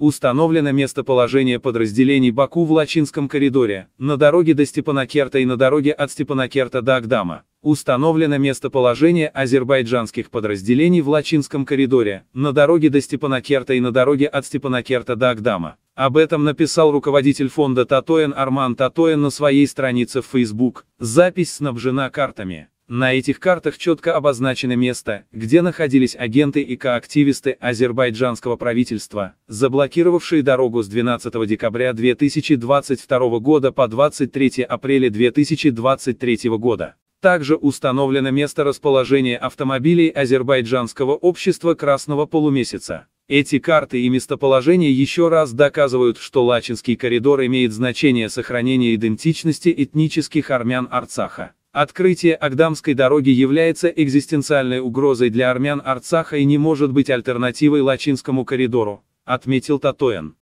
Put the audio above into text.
Установлено местоположение подразделений Баку в Лачинском коридоре, на дороге до Степанакерта и на дороге от Степанакерта до Агдама. Установлено местоположение азербайджанских подразделений в Лачинском коридоре, на дороге до Степанакерта и на дороге от Степанакерта до Агдама. Об этом написал руководитель фонда Татоен Арман Татоен на своей странице в Facebook. Запись снабжена картами. На этих картах четко обозначено место, где находились агенты и коактивисты азербайджанского правительства, заблокировавшие дорогу с 12 декабря 2022 года по 23 апреля 2023 года. Также установлено место расположения автомобилей Азербайджанского общества Красного полумесяца. Эти карты и местоположение еще раз доказывают, что Лачинский коридор имеет значение сохранения идентичности этнических армян Арцаха. Открытие Агдамской дороги является экзистенциальной угрозой для армян Арцаха и не может быть альтернативой Лачинскому коридору, отметил Татоен.